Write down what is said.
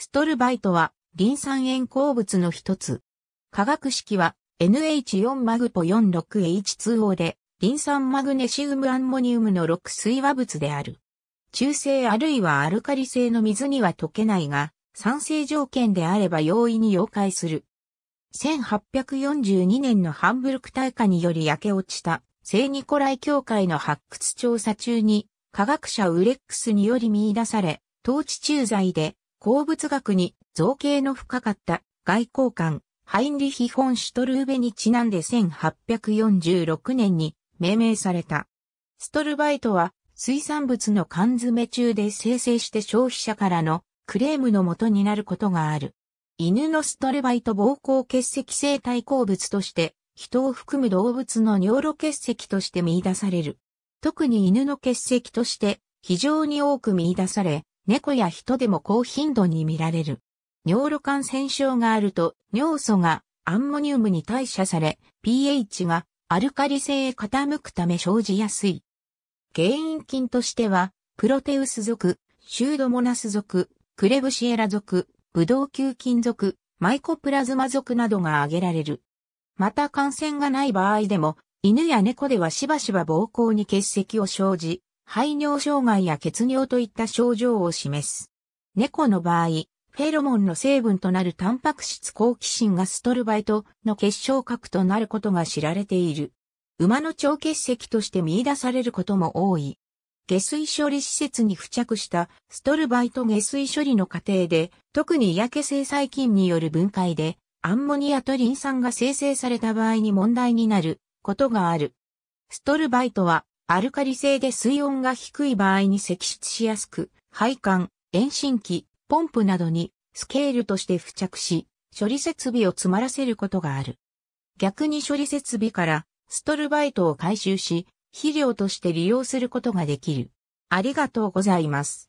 ストルバイトは、リン酸塩鉱物の一つ。化学式は、NH4 マグポ 46H2O で、リン酸マグネシウムアンモニウムの6水和物である。中性あるいはアルカリ性の水には溶けないが、酸性条件であれば容易に溶解する。1842年のハンブルク大火により焼け落ちた聖ニコライ教会の発掘調査中に科学者ウレックスにより見出され、統治駐在で鉱物学に造形の深かった外交官、ハインリヒ・フォン・シュトルーベにちなんで1846年に命名された。ストルバイトは水産物の缶詰中で生成して消費者からのクレームの元になることがある。犬のストルバイト膀胱結石生体鉱物として人を含む動物の尿路結石として見出される。特に犬の結石として非常に多く見出され、猫や人でも高頻度に見られる。尿路感染症があると、尿素がアンモニウムに代謝され、pH がアルカリ性へ傾くため生じやすい。原因菌としては、プロテウス属、シュードモナス属、クレブシエラ属、ブドウ球菌属、マイコプラズマ属などが挙げられる。また感染がない場合でも、犬や猫ではしばしば膀胱に結石を生じ、排尿障害や血尿といった症状を示す。猫の場合、フェロモンの成分となるタンパク質好奇心がストルバイトの結晶核となることが知られている。馬の腸結石として見出されることも多い。下水処理施設に付着したストルバイト下水処理の過程で、特に嫌気性細菌による分解で、アンモニアとリン酸が生成された場合に問題になることがある。ストルバイトはアルカリ性で水温が低い場合に析出しやすく、配管、遠心機、ポンプなどにスケールとして付着し、処理設備を詰まらせることがある。逆に処理設備からストルバイトを回収し、肥料として利用することができる。ありがとうございます。